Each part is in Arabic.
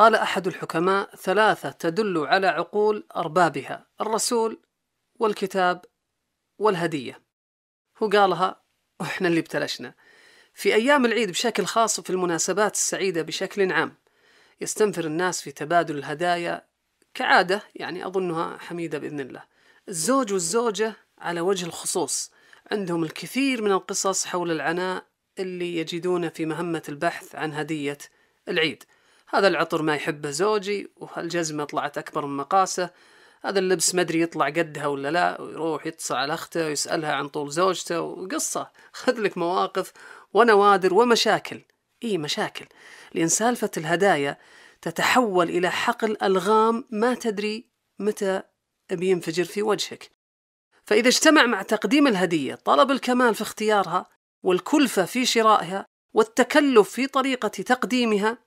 قال أحد الحكماء ثلاثة تدل على عقول أربابها الرسول والكتاب والهدية هو قالها وإحنا اللي ابتلشنا في أيام العيد بشكل خاص وفي المناسبات السعيدة بشكل عام يستنفر الناس في تبادل الهدايا كعادة يعني أظنها حميدة بإذن الله الزوج والزوجة على وجه الخصوص عندهم الكثير من القصص حول العناء اللي يجدونه في مهمة البحث عن هدية العيد هذا العطر ما يحبه زوجي وهالجزمة طلعت أكبر من مقاسه هذا اللبس مدري يطلع قدها ولا لا ويروح يتصل على أخته ويسألها عن طول زوجته وقصة خذ لك مواقف ونوادر ومشاكل إي مشاكل لأن سالفة الهدايا تتحول إلى حقل ألغام ما تدري متى بينفجر في وجهك فإذا اجتمع مع تقديم الهدية طلب الكمال في اختيارها والكلفة في شرائها والتكلف في طريقة تقديمها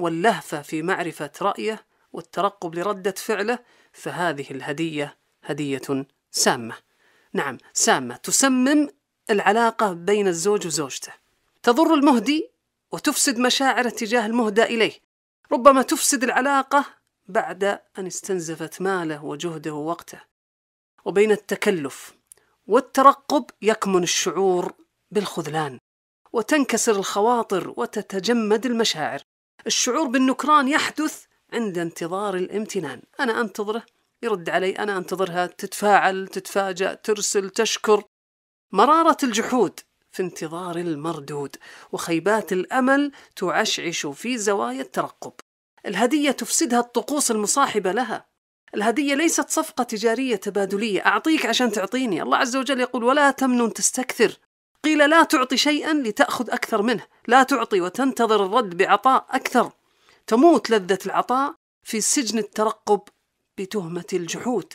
واللهفة في معرفة رأيه والترقب لردة فعله فهذه الهدية هدية سامة نعم سامة تسمم العلاقة بين الزوج وزوجته تضر المهدي وتفسد مشاعره تجاه المهدى إليه ربما تفسد العلاقة بعد أن استنزفت ماله وجهده ووقته وبين التكلف والترقب يكمن الشعور بالخذلان وتنكسر الخواطر وتتجمد المشاعر الشعور بالنكران يحدث عند انتظار الامتنان أنا أنتظره يرد علي أنا أنتظرها تتفاعل تتفاجأ ترسل تشكر مرارة الجحود في انتظار المردود وخيبات الأمل تعشعش في زوايا الترقب الهدية تفسدها الطقوس المصاحبة لها الهدية ليست صفقة تجارية تبادلية أعطيك عشان تعطيني الله عز وجل يقول ولا تمنن تستكثر قيل لا تعطي شيئا لتأخذ أكثر منه لا تعطي وتنتظر الرد بعطاء أكثر تموت لذة العطاء في سجن الترقب بتهمة الجحود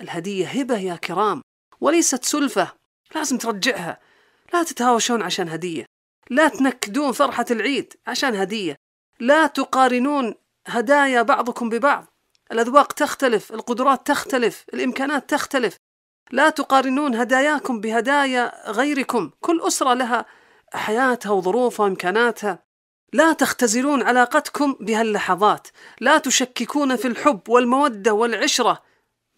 الهدية هبة يا كرام وليست سلفة لازم ترجعها لا تتهاوشون عشان هدية لا تنكدون فرحة العيد عشان هدية لا تقارنون هدايا بعضكم ببعض الأذواق تختلف القدرات تختلف الإمكانات تختلف لا تقارنون هداياكم بهدايا غيركم كل أسرة لها حياتها وظروفها وإمكاناتها لا تختزلون علاقتكم بهاللحظات لا تشككون في الحب والمودة والعشرة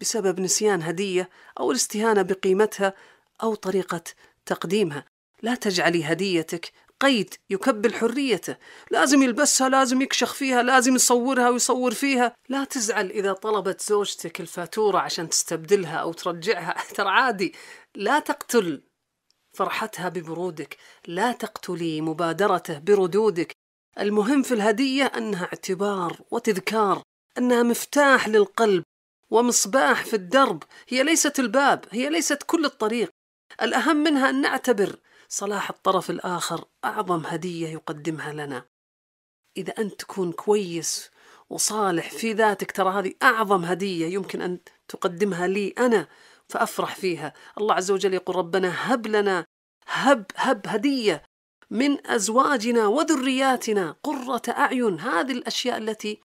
بسبب نسيان هدية أو الاستهانة بقيمتها أو طريقة تقديمها لا تجعلي هديتك قيد يكبل حريته لازم يلبسها لازم يكشخ فيها لازم يصورها ويصور فيها لا تزعل إذا طلبت زوجتك الفاتورة عشان تستبدلها أو ترجعها ترى عادي لا تقتل فرحتها ببرودك لا تقتلي مبادرته بردودك المهم في الهدية أنها اعتبار وتذكار أنها مفتاح للقلب ومصباح في الدرب هي ليست الباب هي ليست كل الطريق الأهم منها أن نعتبر صلاح الطرف الآخر أعظم هدية يقدمها لنا إذا أنت تكون كويس وصالح في ذاتك ترى هذه أعظم هدية يمكن أن تقدمها لي أنا فأفرح فيها الله عز وجل يقول ربنا هب لنا هب هب هدية من أزواجنا وذرياتنا قرة أعين هذه الأشياء التي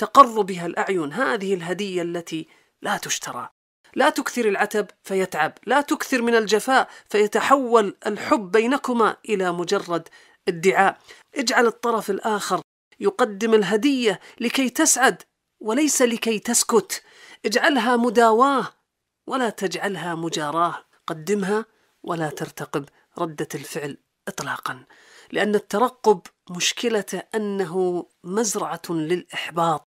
تقر بها الأعين هذه الهدية التي لا تشترى لا تكثر العتب فيتعب لا تكثر من الجفاء فيتحول الحب بينكما إلى مجرد ادعاء اجعل الطرف الآخر يقدم الهدية لكي تسعد وليس لكي تسكت اجعلها مداواة ولا تجعلها مجاراة قدمها ولا ترتقب ردة الفعل إطلاقا لأن الترقب مشكلته أنه مزرعة للإحباط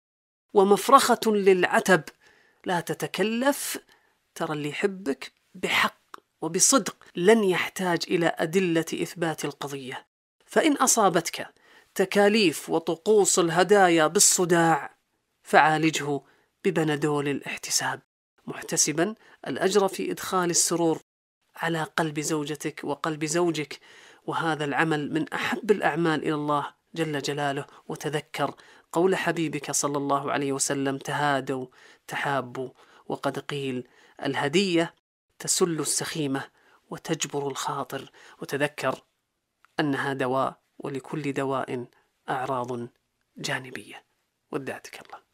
ومفرخة للعتب لا تتكلف ترى اللي يحبك بحق وبصدق لن يحتاج إلى أدلة إثبات القضية فإن أصابتك تكاليف وطقوس الهدايا بالصداع فعالجه ببندول الاحتساب محتسبا الأجر في إدخال السرور على قلب زوجتك وقلب زوجك وهذا العمل من أحب الأعمال إلى الله جل جلاله وتذكر قول حبيبك صلى الله عليه وسلم تهادوا تحابوا وقد قيل الهدية تسل السخيمة وتجبر الخاطر وتذكر أنها دواء ولكل دواء أعراض جانبية ودعتك الله